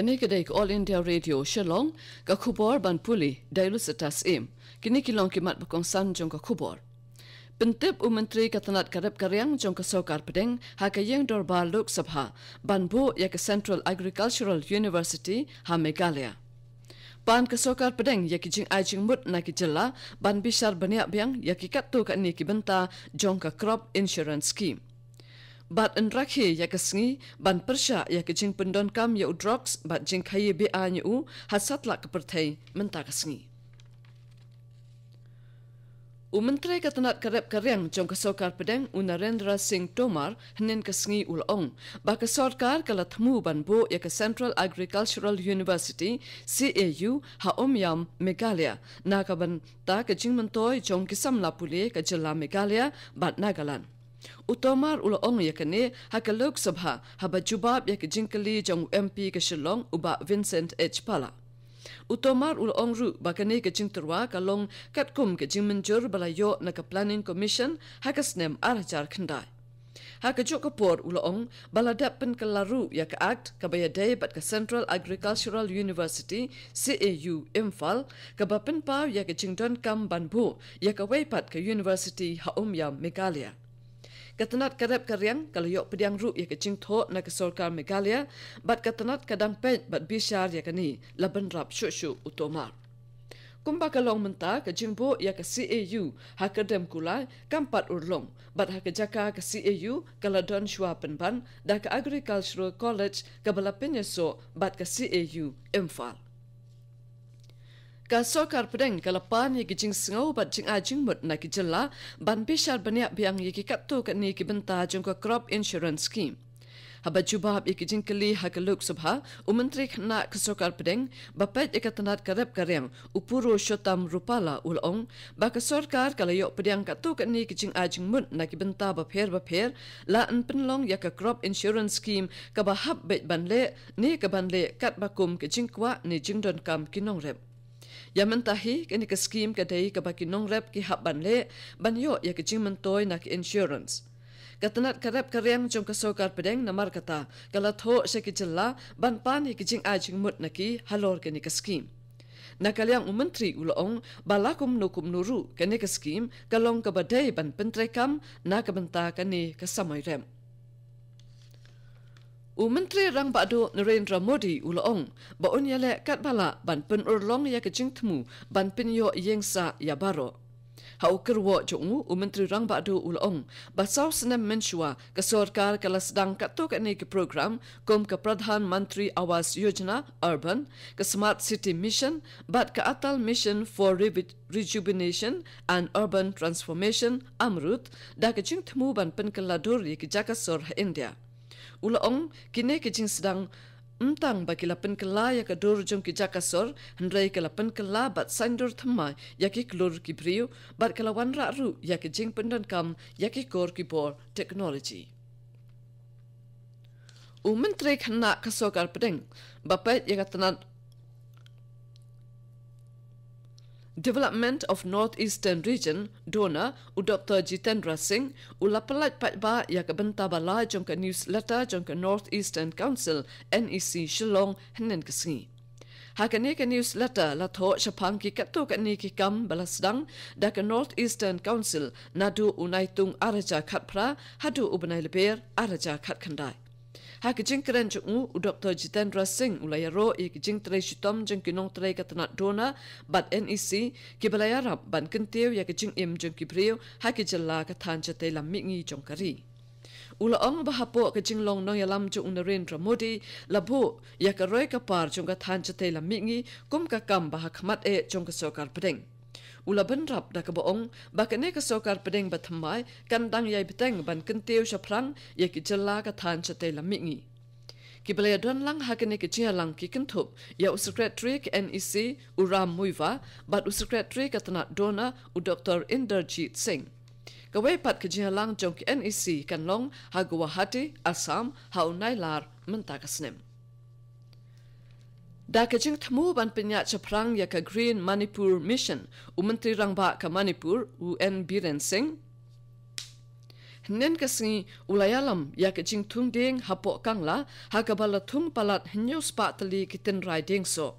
kiniki dek All India Radio Shillong, ga kubor ban puli dailu setas im, kiniki long kimat bukong san jong ga kubor. Pintip u menteri katanat karib karyang jong ke sokar pedeng ha ke yang dorba luk sabha ban bu ya ke Central Agricultural University ha Meghalaya. Ban ke sokar pedeng ya ke jing ajing mut na ke jela ban bisar baniak biang ya ke katu ke ni ke benta jong ke crop insurance scheme bat andrakhe yakasngi ban persha yakjing pendon kam ya drugs bat jing khaye be anyu u hasat lak perthai menta kasngi u mentre katnat karep karyang jong ka pedeng u narendra singh tomar hnen kasngi ul ong ba ka sarkar ban bo ya ke central agricultural university cau ha omyam Megalia, nakaban ta ka jing mentoi jong kisam la pule Megalia jilla meghalaya bat nagaland อุตมาร์อุลอองยักเนี่ยฮักเลิกสภาฮับจูบับยักจิงคลีจังเอ็มพีกับชิลลองอุบะวินเซนต์เอชพัลล์อุตมาร์อุลอองรูบักเนี่ยกับจิงตัวว่ากับลองกัดคุมกับจิงมันจูร์บลายโยนักแพลนนิ่งคอมมิชชั่นฮักสเนมอาร์จาร์คันไดฮักจุกกับปอร์อุลอองบลาดับเป็นกับลารูยักแอคต์กับไปยเดย์บัดกับเซ็นทรัลแอกริคัลชั่นัลยูนิเวอร์ซิตี้ซีเอยูอิมฟัลกับไปเป็นพาวยักจิงดอนคัมบันบูยักเอาไว้ปัดกับยูนิเวอร์ซิตี้ฮาอุมยามเมกาเลีย katanat kadap kariang kalau yok pediang ruk ya kecing tho na ke sorkar megalia bat katanat kadang pe bat bisyar ya kani laban rap syu syu utoma kumba kalong menta ke jingbo ya ke CAU hakadem kula kampat urlong bat hakajaka ke CAU kala don shua penban dah ke agricultural college ke balapenyeso bat ke CAU emfal ka sokar pedeng ka lapan ye gijing bat jing ajing mut na kijela ban pisar banyak biang ye ki katu ka ni ki benta jung crop insurance scheme Habat cuba hab ye gijing keli hak ka subha u mentri khna ka sokar pedeng ba pet ek tanat ka rep shotam rupala ulong, ong ba ka sokar ka layo pedeng ka tu ka ni ki jing ajing mut na ki benta ba la an pen long ya ka crop insurance scheme kaba hab be banle le ni ka ban kat bakum kum ki jing kwa ni jing don kam ki rep yaman tahi kini ka scheme ka dei ka baki nong rep ki hab ban le ban yo ya ki jing man na ki insurance katnat ka rep ka reng sokar pedeng na markata, kata ho tho se ki jilla ban pan ya ki jing a mut na ki halor kini ka scheme na kalyang u mentri ulong balakum nukum nuru kene ka scheme kalong ka badai ban pentrekam na ka banta kani ka samoy rem U Menteri Rang Badu Narendra Modi Ulaong Baun Yale Katbala Ban Pen Urlong Ya Kejing Temu Ban Pen Yo Yeng Sa Ya Baro Hau Kerwo Jongu U Menteri Rang Badu Ulaong Basau Senem Menshua Ke Sorkar Kala Sedang Katu Kani Ke Program Kom Ke Pradhan Menteri Awas Yojana Urban Ke Smart City Mission Bat Ke Atal Mission for Revit Rejuvenation and Urban Transformation Amrut Da Kejing Temu Ban Pen Keladur Ya Kejaka Sor India ulaong kini kijing sedang Untang bagi lapan kela ya ke dor jom ke jakasor, hendrai ke lapan kela bat sandur thema ya ke kelur ki brio, bat kela wan ru ya ke jing pendan kam ya ke gor ki bor teknologi. U menteri kena kasogar pedeng, bapak ya katanan Development of Northeastern Region, Dona, u Dr. Jitendra Singh, u Lapalat Patba, yang kebenta bala jangka newsletter jangka Northeastern Council, NEC Shillong, hening kesini. Hakani ke newsletter la tho shapang ki katto kam balasdang da ke North Eastern Council nadu unaitung araja katpra, hadu ubnai leber araja khatkhandai ha ke jing kran chu u dr jitendra singh ulaya ro e ke jing tre shi tom jing ki nong tre ka tna dona but nec ke balaya ra ban kin te ya ke jing im jing ki preo ha ke jalla ka than cha te lam mi ngi chong kari ula ong ba ha po ke jing long no ya lam chu unarin ra modi la bo ya ka roi ka par chung ka than cha te lam mi ngi kum ka kam ba ha khmat e chung ka sokar pding ula bin rap da ka baong ba ka ne ka so kar pading ba thamai kan dang yai biteng ban kan teo sha prang ye ki jalla ka than cha te la mi ngi ki bale don lang ha ka ne ki chi ha lang ki kan thup ya u secretary ke nec u ram muiva ba u secretary ka tna dona u dr inderjeet singh ka we pat ka jin ha lang jong ki nec kan long ha guwahati assam ha unailar mentakasnem Dakajing thamu ban pinya chaprang yaka Green Manipur Mission umantri rangba ka Manipur UN Biren Singh nen kasi ulayalam yakaching thungdeng hapo kangla hakabala thung palat hnyus patli kitin riding so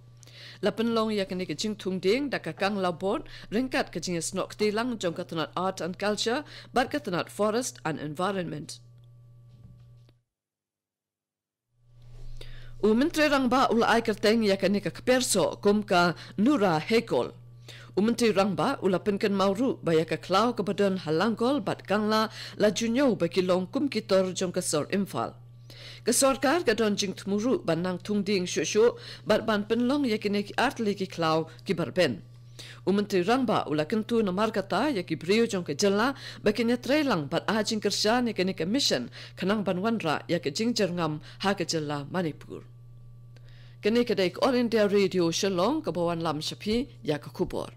lapen long yakani ke ching thungdeng da ka kangla bon ringkat ke ching ya snok te lang jong katnat art and culture bar katnat forest and environment U mentre rang ba ula ai kerteng ya kanika perso kum nura hekol. U mentre rang ba penken mauru ba ya ka klau ka halangkol bat kangla la junyo ba kilong kum kitor kesor kasor imfal. Kasor kar don jing tmuru ba tungding tung ding shu shu bat ban penlong ya kanika artli ki klau ki barben. Umenti rangba ulakin tu na margata ya ki brio jong ke jela ba ke nyatre lang bat aha jing kersha ni ke nika mission kanang ban wanra ya ke jing jerngam ha ke jela Manipur. Kene ke daik All India Radio Shillong ke bawan lam shapi ya ke kubor.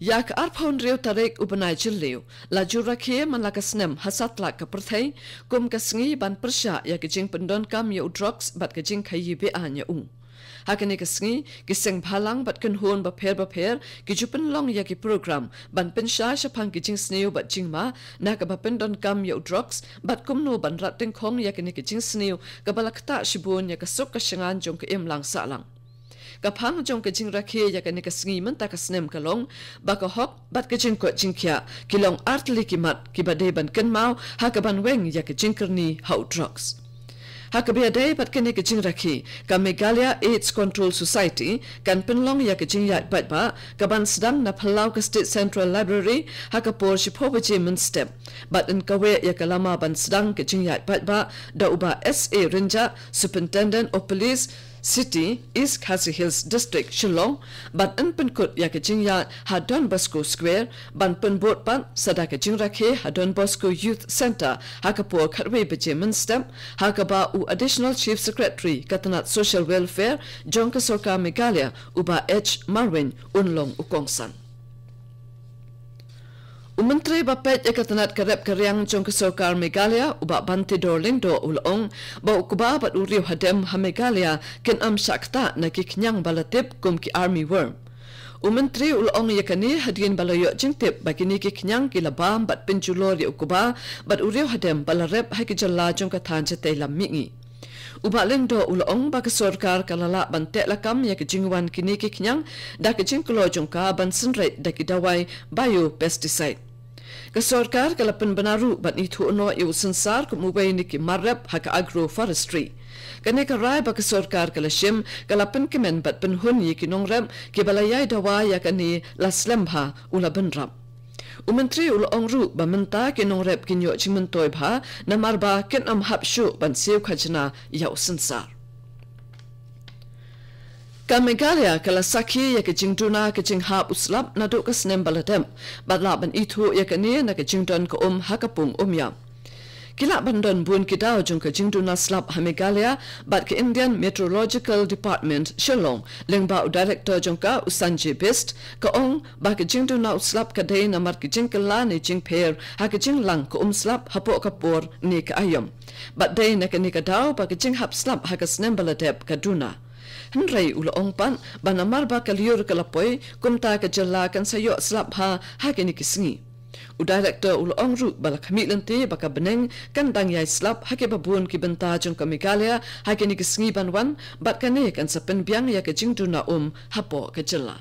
Yak arpaun riu tarik ubenai jilliu, la jura kie man laka senem hasat lak ke perthai, kum ke sengi ban persya ya ke jing pendon kam ya udroks bat ke jing kayi bi'an ya ung hakene kasngi kiseng phalang bat kan hon ba pher ba pher ki jupen long ya ki program ban pen sha sha phang ki jing sneu ba jing ma na ka ba pen don kam yo ya drugs bat kum no ban rat ting khong ya ki ni ki jing sneu ka balak ta shibun ya ka sok ka shingan jong ka em lang sa lang ka phang jong ka jing rakhe ya ka ni ka sngi man ta ka snem ka long ba ka hok bat ka jing ko jing kya ki long artli ki mat ki ba de ban kan mau ha ka ban weng ya ka jing karni how ha drugs hakabia day pat kene ke jing rakhi ka megalia aids control society kan pinlong ya ke jing ya pat na phalau ka state central library hakapor shi phoba je step but in ka we ya ka lama ban sdang ke jing ya rinja superintendent of police city is Khasi Hills district Shillong ban in pin kut ya kaching ya Hadon Bosco square ban pin bot pan sada kaching rakhe Hadon Bosco youth center hakapur kharwe bje minstem hakaba u additional chief secretary katnat social welfare jonka soka megalia uba h marwin unlong ukongsan Menteri Bapet yang kata nak kerap keriang jong ke Sokar Megalia ubah banti dorling do ulong ba ukuba bat uriu hadem ha Megalia ken am syakta naki kenyang balatip kum ki army worm. U Menteri ulong yakani hadian balayok jengtip bagi niki kenyang kila labam bat penjulor di ukuba bat uriu hadem balarep hai ke jala jong ke tanja teilam mingi. Ubat leng do ulong ba ke Sokar bantek lakam yang ke jingwan kini ki dah da ke jengkelo dah ka bansenrek dawai bayo pesticide ke sorkar ke lapan benaru bat ni tu no yu sensar ku mubai ni ki marap hak agro forestry kane ka rai ba ke sorkar ke lashim ke lapan ke men bat pen hun yi ki nong ram ki balayai dawa ya ka ni laslem bha u laban ram u mentri u ong ru ba menta ki nong rep ki nyo chi bha na marba ken am hap shu ban siu khajna yu sensar ka megalia ka la sakhi ya ka jingtuna ka uslap na do ka snem baladam badla ban i tho ya ka ne na ka um kila bandon bun kitao jung ka jingtuna slap ha megalia but ka indian meteorological department shillong lengba director jung usanji usanje best ka ong ba ka jingtuna uslap ka dei na mar ki jingkala ne jingpher ha ka jinglang ka um slap ha po ka ayam but dei na ka ne ka dau ba ka jinghap slap ha ka snem baladep ka duna hin rei ulo ong pan bana marba kalyur kalapoi kumta ka jalla kan sayo slap ha hakini kisngi u director ul ongru balakhami lante baka beneng kan dang yai slap hake babun ki banta jung kamikalia hake ni kisngi ban wan bat kane kan sapen biang ya ke jingtu na um hapo ke jalla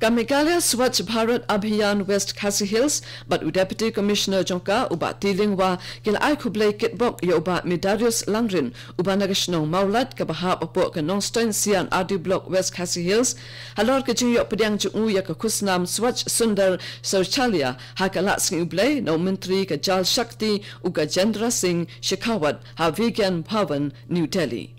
Kamigalia Swatch Bharat Abhiyan West Khasi Hills, but with Deputy Commissioner Jonka Uba Tilingwa, Gil Aikuble Kitbok Yoba ya Midarius Langrin, Uba Nagashno Maulat, Kabahab of Pork and Nonstein, Sian Adi Block West Khasi Hills, Halor Kajing Yopidang Chu Yakakusnam Swatch Sundar Sarchalia, Hakalatsing lah Uble, No Mintri Kajal Shakti, Uga Jendra Singh, Shikawat, Havigan Pavan, New Delhi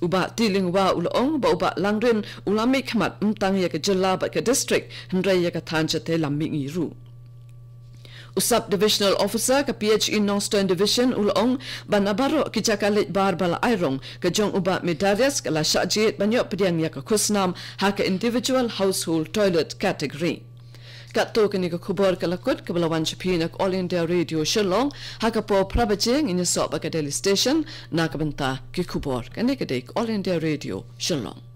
uba tiling wa ul ong ba uba langren ulami khamat umtang yak jilla ba ke district hndra yak than chate lammi ngi ru u sub divisional officer ka ph in e northern division ulong ong ba nabaro kichaka le bar bal airong ka jong uba medarias ka la shaje banyo pdiang yak khusnam ha ka individual household toilet category kat tu kini ke kubur ke lakut ke belawan cipinak All India Radio Shillong haka po prabajeng ini sok baga Delhi Station nak bentah ke kubur kini ke dek All India Radio Shillong.